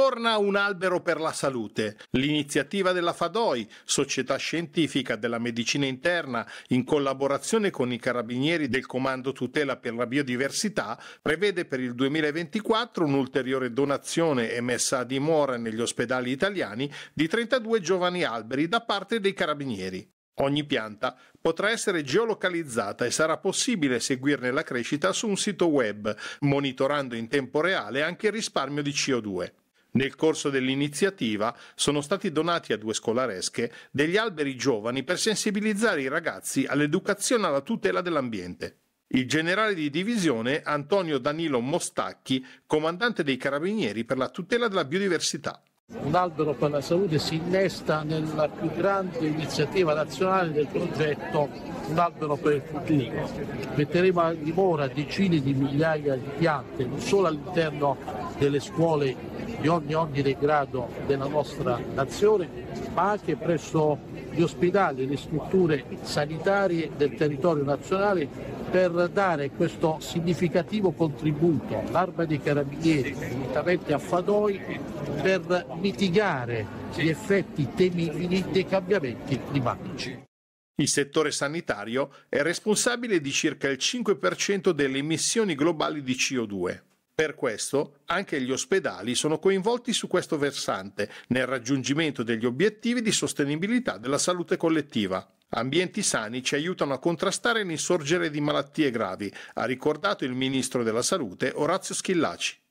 Torna un albero per la salute, l'iniziativa della FADOI, Società Scientifica della Medicina Interna, in collaborazione con i carabinieri del Comando Tutela per la Biodiversità, prevede per il 2024 un'ulteriore donazione e messa a dimora negli ospedali italiani di 32 giovani alberi da parte dei carabinieri. Ogni pianta potrà essere geolocalizzata e sarà possibile seguirne la crescita su un sito web, monitorando in tempo reale anche il risparmio di CO2. Nel corso dell'iniziativa sono stati donati a due scolaresche degli alberi giovani per sensibilizzare i ragazzi all'educazione e alla tutela dell'ambiente. Il generale di divisione Antonio Danilo Mostacchi, comandante dei Carabinieri per la tutela della biodiversità. Un albero per la salute si innesta nella più grande iniziativa nazionale del progetto Un albero per il futuro. Metteremo a dimora decine di migliaia di piante, non solo all'interno delle scuole di ogni ogni degrado della nostra nazione, ma anche presso gli ospedali e le strutture sanitarie del territorio nazionale per dare questo significativo contributo, all'Arma dei Carabinieri, unitamente a Fadoi, per mitigare gli effetti temibili dei cambiamenti climatici. Il settore sanitario è responsabile di circa il 5% delle emissioni globali di CO2. Per questo anche gli ospedali sono coinvolti su questo versante nel raggiungimento degli obiettivi di sostenibilità della salute collettiva. Ambienti sani ci aiutano a contrastare l'insorgere di malattie gravi, ha ricordato il ministro della Salute Orazio Schillaci.